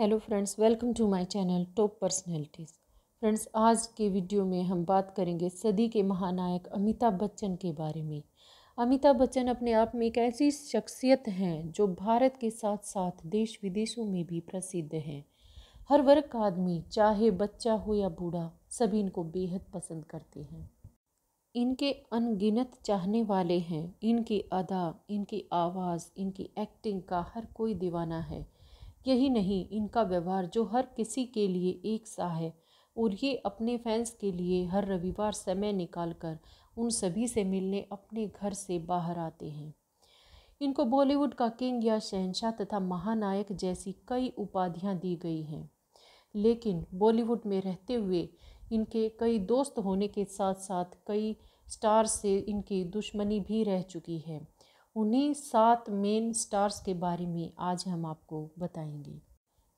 hello friends welcome to my channel top personalities friends आज के video में हम बात करेंगे सदी के महानायक अमिताभ बच्चन के बारे में अमिताभ बच्चन अपने आप में एक ऐसी शख्सियत हैं जो भारत के साथ साथ देश विदेशों में भी प्रसिद्ध हैं हर वर्ग का आदमी चाहे बच्चा हो या बूढ़ा सभी इनको बेहद पसंद करते हैं इनके अनगिनत चाहने वाले हैं इनकी अदा इनकी आवाज़ इनकी एक्टिंग का हर कोई दीवाना है यही नहीं इनका व्यवहार जो हर किसी के लिए एक सा है और ये अपने फैंस के लिए हर रविवार समय निकालकर उन सभी से मिलने अपने घर से बाहर आते हैं इनको बॉलीवुड का किंग या शहनशाह तथा महानायक जैसी कई उपाधियां दी गई हैं लेकिन बॉलीवुड में रहते हुए इनके कई दोस्त होने के साथ साथ कई स्टार से इनकी दुश्मनी भी रह चुकी है उन्हीं सात मेन स्टार्स के बारे में आज हम आपको बताएंगे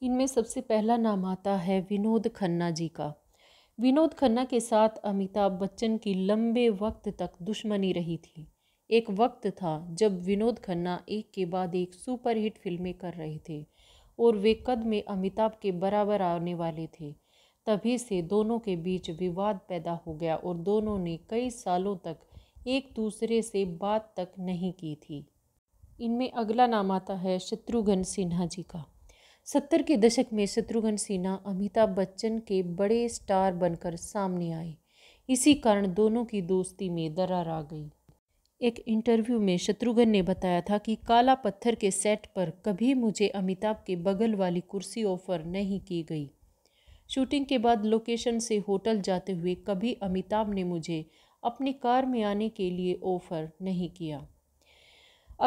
इनमें सबसे पहला नाम आता है विनोद खन्ना जी का विनोद खन्ना के साथ अमिताभ बच्चन की लंबे वक्त तक दुश्मनी रही थी एक वक्त था जब विनोद खन्ना एक के बाद एक सुपरहिट फिल्में कर रहे थे और वे कद में अमिताभ के बराबर आने वाले थे तभी से दोनों के बीच विवाद पैदा हो गया और दोनों ने कई सालों तक एक दूसरे से बात तक नहीं की थी इनमें अगला नाम आता है शत्रुघ्न सिन्हा जी का सत्तर के दशक में शत्रुघ्न सिन्हा अमिताभ बच्चन के बड़े स्टार बनकर सामने आए इसी कारण दोनों की दोस्ती में दरार आ गई एक इंटरव्यू में शत्रुघ्न ने बताया था कि काला पत्थर के सेट पर कभी मुझे अमिताभ के बगल वाली कुर्सी ऑफर नहीं की गई शूटिंग के बाद लोकेशन से होटल जाते हुए कभी अमिताभ ने मुझे अपनी कार में आने के लिए ऑफ़र नहीं किया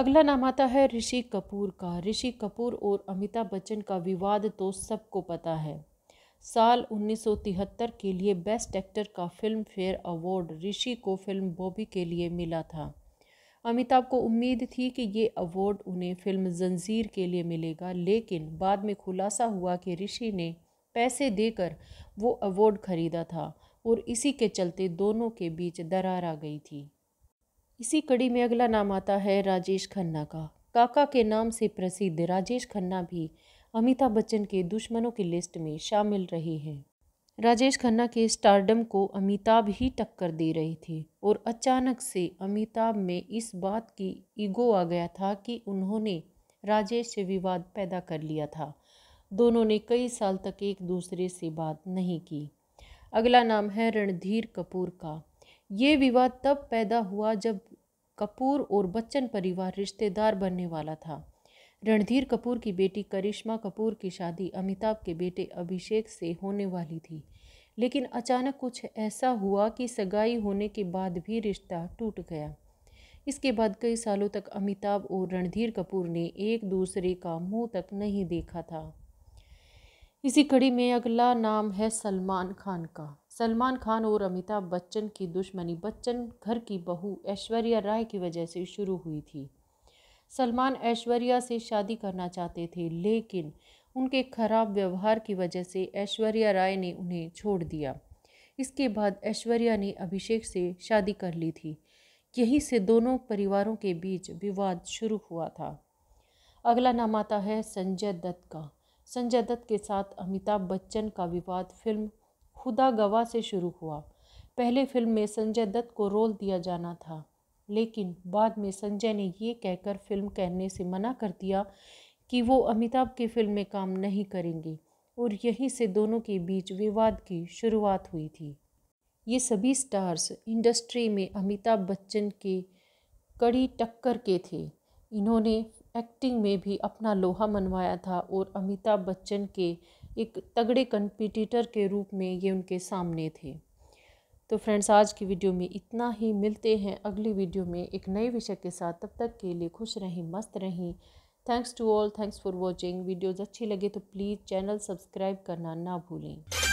अगला नाम आता है ऋषि कपूर का ऋषि कपूर और अमिताभ बच्चन का विवाद तो सबको पता है साल 1973 के लिए बेस्ट एक्टर का फिल्म फेयर अवार्ड ऋषि को फिल्म बॉबी के लिए मिला था अमिताभ को उम्मीद थी कि ये अवार्ड उन्हें फिल्म जंजीर के लिए मिलेगा लेकिन बाद में खुलासा हुआ कि ऋषि ने पैसे देकर वो अवार्ड खरीदा था और इसी के चलते दोनों के बीच दरार आ गई थी इसी कड़ी में अगला नाम आता है राजेश खन्ना का काका के नाम से प्रसिद्ध राजेश खन्ना भी अमिताभ बच्चन के दुश्मनों की लिस्ट में शामिल रहे हैं राजेश खन्ना के स्टारडम को अमिताभ ही टक्कर दे रहे थे और अचानक से अमिताभ में इस बात की ईगो आ गया था कि उन्होंने राजेश से विवाद पैदा कर लिया था दोनों ने कई साल तक एक दूसरे से बात नहीं की अगला नाम है रणधीर कपूर का ये विवाद तब पैदा हुआ जब कपूर और बच्चन परिवार रिश्तेदार बनने वाला था रणधीर कपूर की बेटी करिश्मा कपूर की शादी अमिताभ के बेटे अभिषेक से होने वाली थी लेकिन अचानक कुछ ऐसा हुआ कि सगाई होने के बाद भी रिश्ता टूट गया इसके बाद कई सालों तक अमिताभ और रणधीर कपूर ने एक दूसरे का मुंह तक नहीं देखा था इसी कड़ी में अगला नाम है सलमान खान का सलमान खान और अमिताभ बच्चन की दुश्मनी बच्चन घर की बहू ऐश्वर्या राय की वजह से शुरू हुई थी सलमान ऐश्वर्या से शादी करना चाहते थे लेकिन उनके खराब व्यवहार की वजह से ऐश्वर्या राय ने उन्हें छोड़ दिया इसके बाद ऐश्वर्या ने अभिषेक से शादी कर ली थी यहीं से दोनों परिवारों के बीच विवाद शुरू हुआ था अगला नाम आता है संजय दत्त का संजय दत्त के साथ अमिताभ बच्चन का विवाद फिल्म खुदा गवाह से शुरू हुआ पहले फिल्म में संजय दत्त को रोल दिया जाना था लेकिन बाद में संजय ने ये कहकर फिल्म कहने से मना कर दिया कि वो अमिताभ की फिल्म में काम नहीं करेंगे और यहीं से दोनों के बीच विवाद की शुरुआत हुई थी ये सभी स्टार्स इंडस्ट्री में अमिताभ बच्चन के कड़ी टक्कर के थे इन्होंने एक्टिंग में भी अपना लोहा मनवाया था और अमिताभ बच्चन के एक तगड़े कंपिटिटर के रूप में ये उनके सामने थे तो फ्रेंड्स आज की वीडियो में इतना ही मिलते हैं अगली वीडियो में एक नए विषय के साथ तब तक के लिए खुश रहें मस्त रहें thanks to all thanks for watching videos अच्छी लगे तो प्लीज़ चैनल सब्सक्राइब करना ना भूलें